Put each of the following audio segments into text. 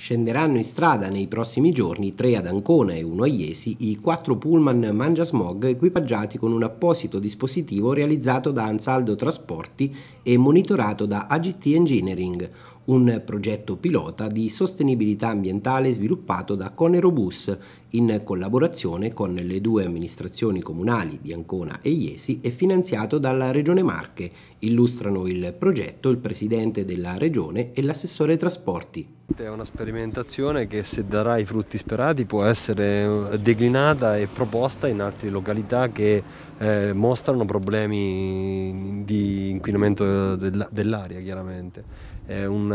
Scenderanno in strada nei prossimi giorni tre ad Ancona e uno a Iesi i quattro pullman Mangiasmog equipaggiati con un apposito dispositivo realizzato da Ansaldo Trasporti e monitorato da AGT Engineering, un progetto pilota di sostenibilità ambientale sviluppato da Conerobus in collaborazione con le due amministrazioni comunali di Ancona e Iesi e finanziato dalla Regione Marche. Illustrano il progetto il Presidente della Regione e l'assessore trasporti. È una sperimentazione che se darà i frutti sperati può essere eh, declinata e proposta in altre località che eh, mostrano problemi di inquinamento eh, dell'aria chiaramente. È un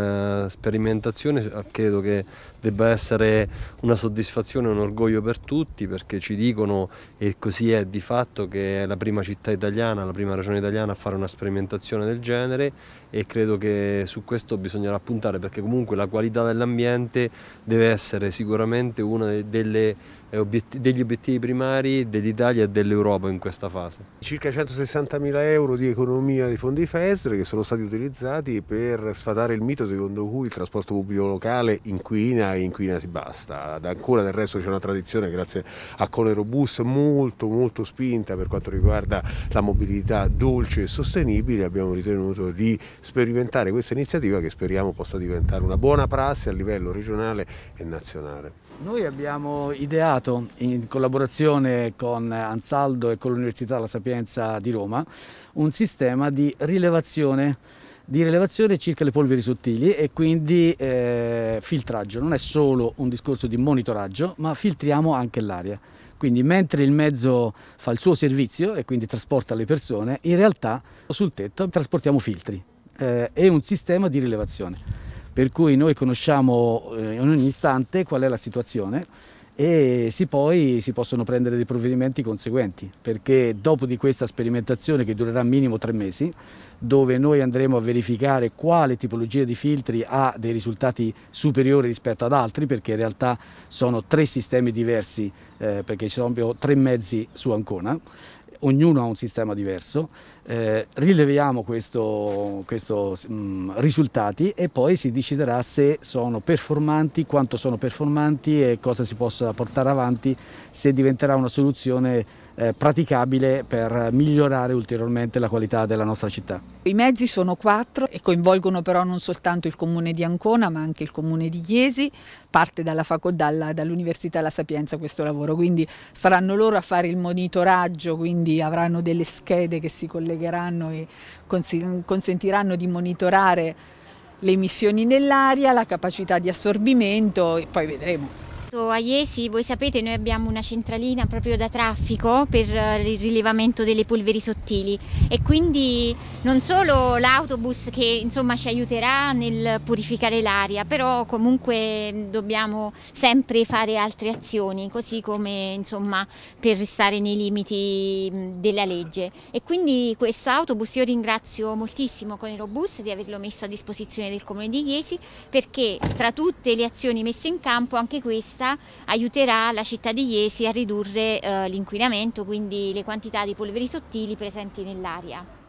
sperimentazione credo che debba essere una soddisfazione, e un orgoglio per tutti perché ci dicono, e così è di fatto, che è la prima città italiana, la prima regione italiana a fare una sperimentazione del genere e credo che su questo bisognerà puntare perché comunque la qualità dell'ambiente deve essere sicuramente uno eh, degli obiettivi primari dell'Italia e dell'Europa in questa fase. Circa 160 mila euro di economia dei fondi FESR che sono stati utilizzati per sfatare il mito secondo cui il trasporto pubblico locale inquina mai inquinati, basta. Ancora del resto c'è una tradizione grazie a Colerobus molto molto spinta per quanto riguarda la mobilità dolce e sostenibile, abbiamo ritenuto di sperimentare questa iniziativa che speriamo possa diventare una buona prassi a livello regionale e nazionale. Noi abbiamo ideato in collaborazione con Ansaldo e con l'Università La Sapienza di Roma un sistema di rilevazione di rilevazione circa le polveri sottili e quindi eh, filtraggio. Non è solo un discorso di monitoraggio, ma filtriamo anche l'aria. Quindi mentre il mezzo fa il suo servizio e quindi trasporta le persone, in realtà sul tetto trasportiamo filtri eh, e un sistema di rilevazione. Per cui noi conosciamo eh, in ogni istante qual è la situazione e si poi si possono prendere dei provvedimenti conseguenti perché dopo di questa sperimentazione che durerà minimo tre mesi dove noi andremo a verificare quale tipologia di filtri ha dei risultati superiori rispetto ad altri perché in realtà sono tre sistemi diversi eh, perché ci sono tre mezzi su Ancona ognuno ha un sistema diverso, eh, rileviamo questi mm, risultati e poi si deciderà se sono performanti, quanto sono performanti e cosa si possa portare avanti, se diventerà una soluzione eh, praticabile per migliorare ulteriormente la qualità della nostra città. I mezzi sono quattro e coinvolgono però non soltanto il comune di Ancona ma anche il comune di Iesi, parte dall'Università La Sapienza questo lavoro, quindi saranno loro a fare il monitoraggio, quindi quindi avranno delle schede che si collegheranno e consentiranno di monitorare le emissioni nell'aria, la capacità di assorbimento e poi vedremo. A Iesi, voi sapete, noi abbiamo una centralina proprio da traffico per eh, il rilevamento delle polveri sottili e quindi non solo l'autobus che insomma ci aiuterà nel purificare l'aria, però comunque mm, dobbiamo sempre fare altre azioni, così come insomma per restare nei limiti mm, della legge. E quindi questo autobus io ringrazio moltissimo Conerobus di averlo messo a disposizione del Comune di Iesi perché tra tutte le azioni messe in campo anche questa pianta aiuterà la città di Iesi a ridurre eh, l'inquinamento, quindi le quantità di polveri sottili presenti nell'aria.